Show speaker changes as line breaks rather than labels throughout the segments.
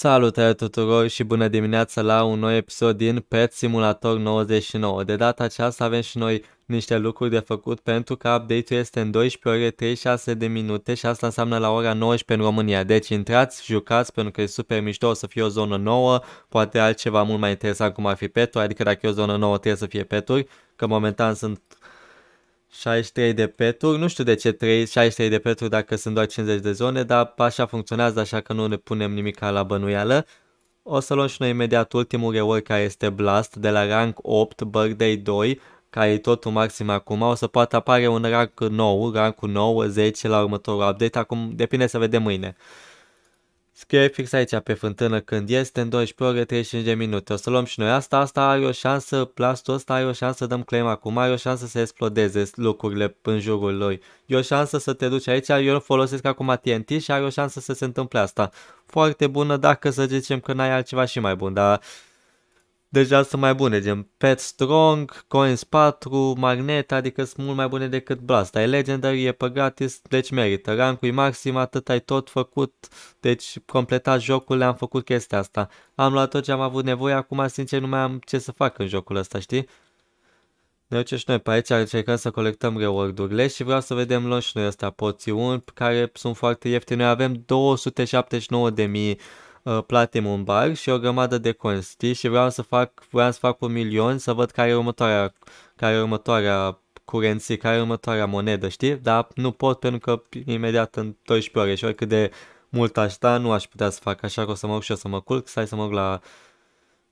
Salutare tuturor și bună dimineața la un nou episod din Pet Simulator 99. De data aceasta avem și noi niște lucruri de făcut pentru că update-ul este în 12 ore 36 de minute și asta înseamnă la ora 19 în România. Deci intrați, jucați pentru că e super mișto, o să fie o zonă nouă, poate altceva mult mai interesant cum ar fi peturi, adică dacă e o zonă nouă trebuie să fie peturi, că momentan sunt 63 de peturi, nu știu de ce 3, 63 de peturi dacă sunt doar 50 de zone, dar așa funcționează, așa că nu ne punem nimic la bănuială. O să luăm și noi imediat ultimul reward care este Blast de la rank 8, Birthday 2, care e totul maxim acum, o să poată apare un rank nou, rankul 9, 10 la următorul update, acum depinde să vedem mâine. Scrie fix aici pe fântână când este în 12 ore 35 de minute. O să luăm și noi asta. Asta are o șansă, plastul ăsta are o șansă, dăm claim acum. Are o șansă să explodeze lucrurile în jurul lui. E o șansă să te duci aici. Eu folosesc acum TNT și are o șansă să se întâmple asta. Foarte bună dacă să zicem că n-ai altceva și mai bun, dar deja sunt mai bune, gen Pet Strong, Coins 4, Magnet, adică sunt mult mai bune decât Blast. Ai Legendary, e pe gratis, deci merită. Rancul e maxim, atât ai tot făcut, deci completat jocul, am făcut chestia asta. Am luat tot ce am avut nevoie, acum sincer nu mai am ce să fac în jocul ăsta, știi? Ne ce și noi pe aici, încercăm să colectăm reward-urile și vreau să vedem luăm și noi astea poțiuni care sunt foarte ieftine. Noi avem 279.000 un uh, Bar și o grămadă de coins, Și vreau să fac, vreau să fac un milion, să văd care e următoarea, care e următoarea curenții, care e următoarea monedă, știi? Dar nu pot pentru că imediat în 12 ore și oricât de mult aș da, nu aș putea să fac așa că o să mă urc și o să mă culc, stai să mă urc la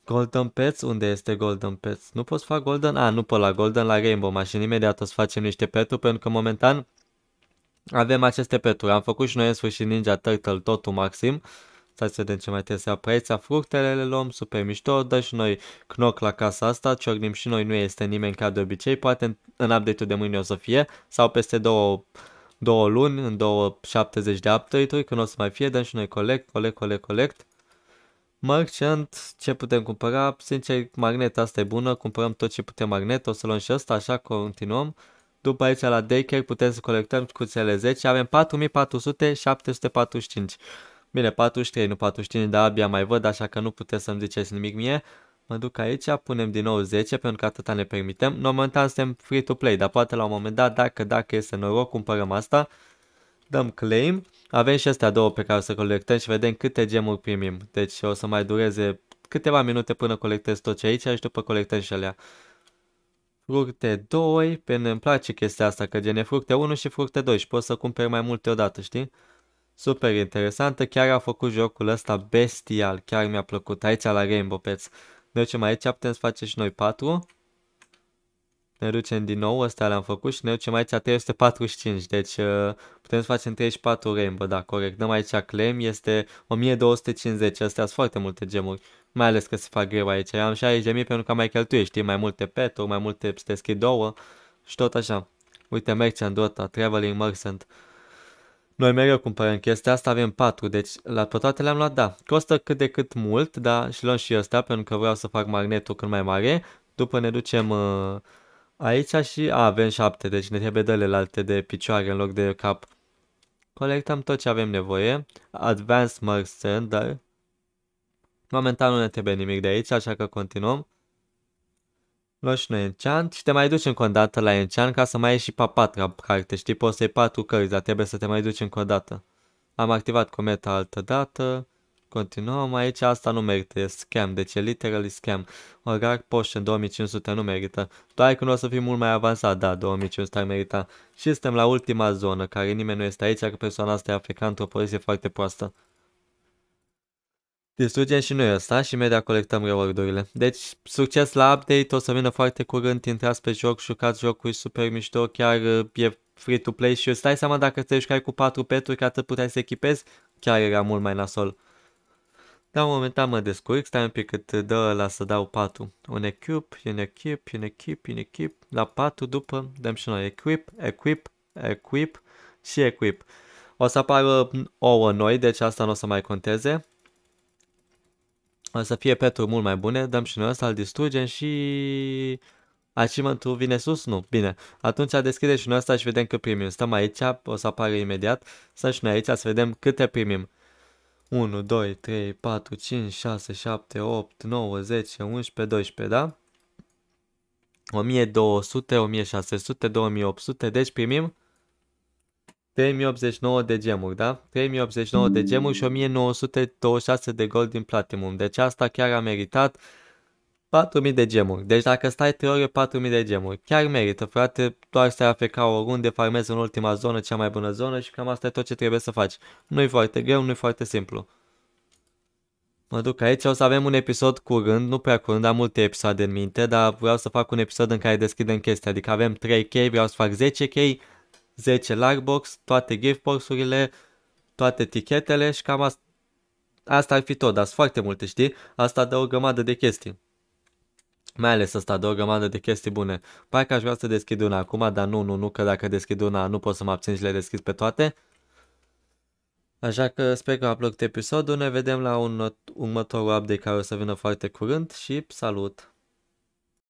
Golden Pets, unde este Golden Pets? Nu pot să fac Golden? A, nu pot la Golden, la Rainbow Machine, imediat o să facem niște peturi pentru că momentan avem aceste peturi. Am făcut și noi în sfârșit Ninja Turtle totul maxim, uh, Stai să vedem ce mai trebuie să ia preția, fructele le luăm, super mișto, dă și noi knoc la casa asta, ciornim și noi, nu este nimeni ca de obicei, poate în, în update-ul de mâine o să fie, sau peste două două luni, în două 70 de update-uri, când o să mai fie, dăm și noi collect, collect, collect, collect. Merchant, ce putem cumpăra? Sincer, magneta asta e bună, cumpărăm tot ce putem magnet, o să luăm și asta, așa continuăm. După aici la daycare putem să colectăm cuțele 10, avem 4400, 745. Bine, 43, nu 45, dar abia mai văd, așa că nu puteți să-mi ziceți nimic mie. Mă duc aici, punem din nou 10 pentru că atâta ne permitem. în Momentan suntem free to play, dar poate la un moment dat, dacă, dacă este noroc, cumpărăm asta. Dăm claim. Avem și astea două pe care o să colectăm și vedem câte gemuri primim. Deci o să mai dureze câteva minute până colectez tot ce aici și după colectăm și alea. Fructe 2, pentru îmi place chestia asta, că gene fructe 1 și fructe 2 și poți să cumperi mai multe odată, știi? super interesantă. Chiar a făcut jocul ăsta bestial. Chiar mi-a plăcut. Aici la Rainbow Pets. Ne ducem aici, putem să facem și noi 4. Ne ducem din nou, ăsta le-am făcut și ne ducem aici 345, deci uh, putem să facem 34 Rainbow, da, corect. Dăm aici claim, este 1250, astea sunt foarte multe gemuri, mai ales că se fac greu aici. Eu am și aici mii pentru că mai cheltuie, știi, mai multe peturi, mai multe, să te două și tot așa. Uite, merchant, dota, traveling merchant. Noi mereu cumpărăm chestia asta, avem 4, deci la toate le-am luat, da. Costă cât de cât mult, da, și luăm și ăsta, pentru că vreau să fac magnetul cât mai mare. După ne ducem uh, aici și a, avem 7, deci ne trebuie alte de picioare în loc de cap. Colectăm tot ce avem nevoie. Advanced Merchandise. Momentan nu ne trebuie nimic de aici, așa că continuăm. Luăm și noi enchant și te mai duci încă o dată la enchant ca să mai ieși și pa patra carte. Știi, poți să-i patru cărți, dar trebuie să te mai duci încă o dată. Am activat cometa altă dată. Continuăm aici, asta nu merită, e scam, deci e literally scam. O rare potion 2500 nu merită. Doar când o să fii mult mai avansat, da, 2500 ar merita. Și suntem la ultima zonă, care nimeni nu este aici, că persoana asta e africană într-o poziție foarte proastă. Distrugem și noi asta și media colectăm reward-urile. Deci, succes la update, o să vină foarte curând, intrați pe joc, jucați e super mișto, chiar uh, e free-to-play și îți dai seama dacă te jucai cu 4 peturi, că atât puteai să echipezi, chiar era mult mai nasol. Dar momentan mă descurc, stai un pic cât dă la să dau 4. Un equip, un equip, un equip, un equip, la 4 după dăm și noi equip, equip, equip și equip. O să apară ouă noi, deci asta nu o să mai conteze o să fie peturi mult mai bune, dăm și noi ăsta, îl distrugem și... Achievementul vine sus? Nu. Bine. Atunci deschidem și noi asta și vedem cât primim. Stăm aici, o să apară imediat. Stăm și noi aici să vedem câte primim. 1, 2, 3, 4, 5, 6, 7, 8, 9, 10, 11, 12, da? 1200, 1600, 2800, deci primim 3089 de gemuri, da? 3089 de gemuri și 1926 de gold din platinum. Deci asta chiar a meritat 4000 de gemuri. Deci dacă stai 3 ore, 4000 de gemuri. Chiar merită, frate, doar stai AFK oriunde, farmezi în ultima zonă, cea mai bună zonă și cam asta e tot ce trebuie să faci. Nu e foarte greu, nu e foarte simplu. Mă duc aici, o să avem un episod curând, nu prea curând, am multe episoade în minte, dar vreau să fac un episod în care deschidem chestia, adică avem 3K, vreau să fac 10K, 10 box, toate gift urile toate etichetele și cam asta, asta ar fi tot, dar sunt foarte multe, știi? Asta dă o grămadă de chestii. Mai ales asta dă o grămadă de chestii bune. Parcă aș vrea să deschid una acum, dar nu, nu, nu, că dacă deschid una nu pot să mă abțin și le deschid pe toate. Așa că sper că v-a plăcut episodul, ne vedem la un următorul update care o să vină foarte curând și salut!